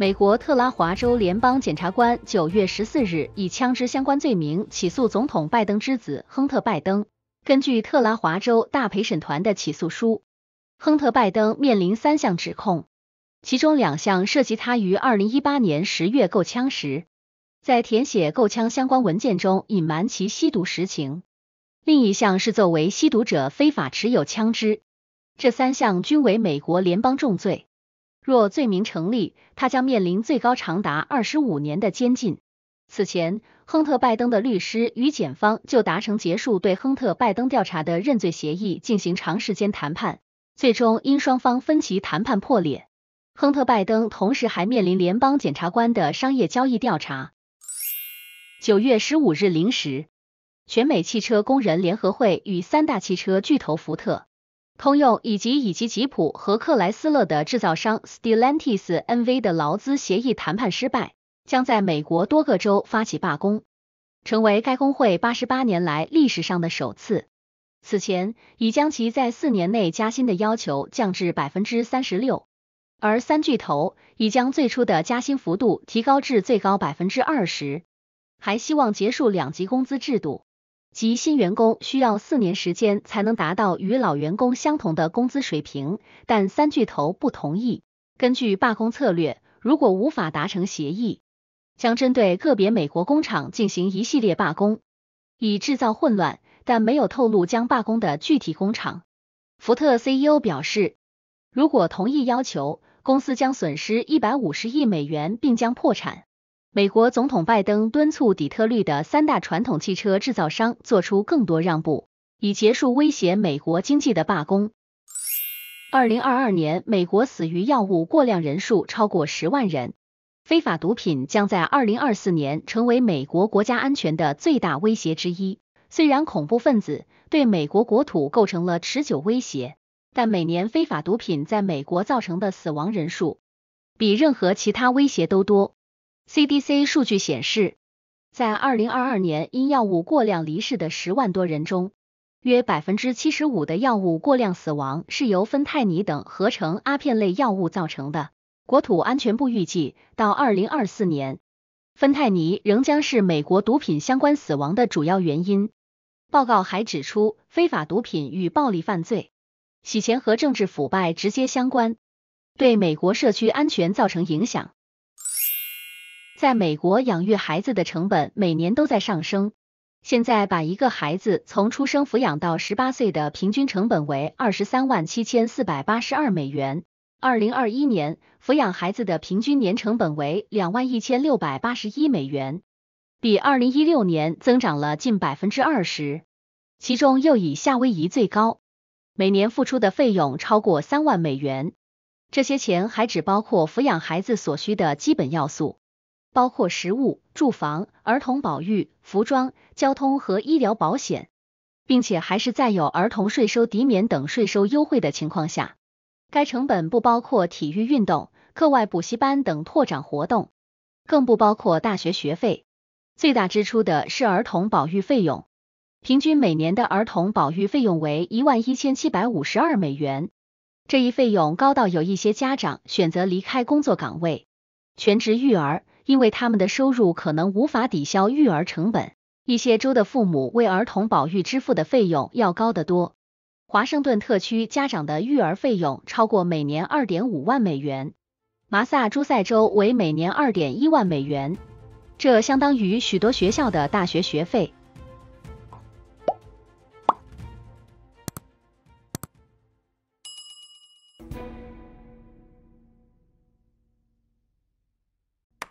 美国特拉华州联邦检察官九月十四日以枪支相关罪名起诉总统拜登之子亨特·拜登。根据特拉华州大陪审团的起诉书，亨特·拜登面临三项指控，其中两项涉及他于二零一八年十月购枪时，在填写购枪相关文件中隐瞒其吸毒实情；另一项是作为吸毒者非法持有枪支。这三项均为美国联邦重罪。若罪名成立，他将面临最高长达二十五年的监禁。此前，亨特·拜登的律师与检方就达成结束对亨特·拜登调查的认罪协议进行长时间谈判，最终因双方分歧谈判破裂。亨特·拜登同时还面临联邦检察官的商业交易调查。九月十五日零时，全美汽车工人联合会与三大汽车巨头福特。通用以及以及吉普和克莱斯勒的制造商 Stellantis NV 的劳资协议谈判失败，将在美国多个州发起罢工，成为该工会八十八年来历史上的首次。此前已将其在四年内加薪的要求降至百分之三十六，而三巨头已将最初的加薪幅度提高至最高百分之二十，还希望结束两级工资制度。即新员工需要四年时间才能达到与老员工相同的工资水平，但三巨头不同意。根据罢工策略，如果无法达成协议，将针对个别美国工厂进行一系列罢工，以制造混乱，但没有透露将罢工的具体工厂。福特 CEO 表示，如果同意要求，公司将损失一百五十亿美元，并将破产。美国总统拜登敦促底特律的三大传统汽车制造商做出更多让步，以结束威胁美国经济的罢工。二零二二年，美国死于药物过量人数超过十万人。非法毒品将在二零二四年成为美国国家安全的最大威胁之一。虽然恐怖分子对美国国土构成了持久威胁，但每年非法毒品在美国造成的死亡人数比任何其他威胁都多。CDC 数据显示，在2022年因药物过量离世的10万多人中，约75%的药物过量死亡是由芬太尼等合成阿片类药物造成的。国土安全部预计，到2024年，芬太尼仍将是美国毒品相关死亡的主要原因。报告还指出，非法毒品与暴力犯罪、洗钱和政治腐败直接相关，对美国社区安全造成影响。在美国养育孩子的成本每年都在上升。现在把一个孩子从出生抚养到十八岁的平均成本为二十三万七千四百八十二美元。二零二一年抚养孩子的平均年成本为两万一千六百八十一美元，比二零一六年增长了近百分之二十。其中又以夏威夷最高，每年付出的费用超过三万美元。这些钱还只包括抚养孩子所需的基本要素。包括食物、住房、儿童保育、服装、交通和医疗保险，并且还是在有儿童税收抵免等税收优惠的情况下，该成本不包括体育运动、课外补习班等拓展活动，更不包括大学学费。最大支出的是儿童保育费用，平均每年的儿童保育费用为一万一千七百五十二美元。这一费用高到有一些家长选择离开工作岗位，全职育儿。因为他们的收入可能无法抵消育儿成本，一些州的父母为儿童保育支付的费用要高得多。华盛顿特区家长的育儿费用超过每年2.5万美元，马萨诸塞州为每年2.1万美元，这相当于许多学校的大学学费。